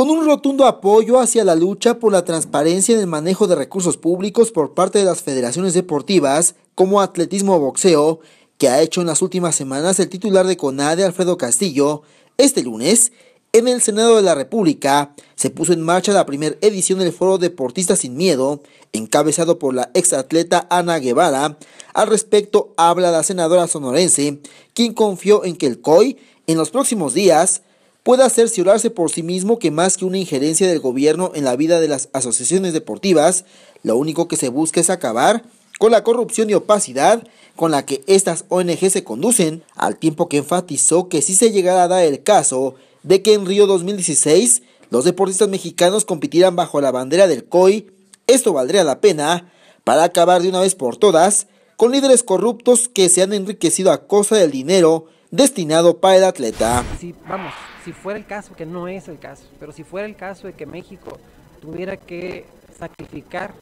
con un rotundo apoyo hacia la lucha por la transparencia en el manejo de recursos públicos por parte de las federaciones deportivas como atletismo o boxeo, que ha hecho en las últimas semanas el titular de CONADE, Alfredo Castillo, este lunes, en el Senado de la República, se puso en marcha la primera edición del Foro Deportista Sin Miedo, encabezado por la exatleta Ana Guevara. Al respecto habla la senadora sonorense, quien confió en que el COI en los próximos días pueda cerciorarse por sí mismo que más que una injerencia del gobierno en la vida de las asociaciones deportivas, lo único que se busca es acabar con la corrupción y opacidad con la que estas ONG se conducen, al tiempo que enfatizó que si se llegara a dar el caso de que en Río 2016 los deportistas mexicanos compitieran bajo la bandera del COI, esto valdría la pena para acabar de una vez por todas con líderes corruptos que se han enriquecido a costa del dinero destinado para el atleta. vamos si fuera el caso, que no es el caso, pero si fuera el caso de que México tuviera que sacrificar,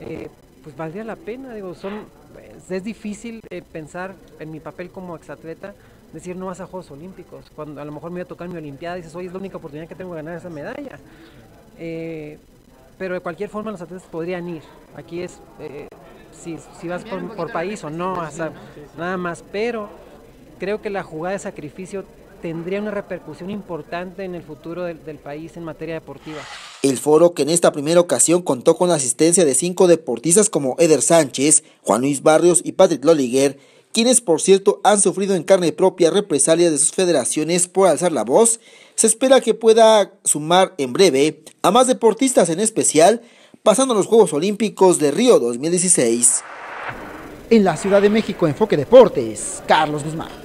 eh, pues valdría la pena. Digo, son, pues, es, difícil eh, pensar en mi papel como exatleta, decir no vas a Juegos Olímpicos, cuando a lo mejor me voy a tocar mi Olimpiada, dices, hoy es la única oportunidad que tengo de ganar esa medalla. Eh, pero de cualquier forma los atletas podrían ir. Aquí es si, vas por, país o no, nada más. Pero creo que la jugada de sacrificio tendría una repercusión importante en el futuro del, país en materia deportiva. El foro que en esta primera ocasión contó con la asistencia de cinco deportistas como Eder Sánchez, Juan Luis Barrios y Patrick Lolliger, quienes por cierto han sufrido en carne propia represalia de sus federaciones por alzar la voz, se espera que pueda sumar en breve a más deportistas en especial, pasando a los Juegos Olímpicos de Río 2016. En la Ciudad de México, Enfoque Deportes, Carlos Guzmán.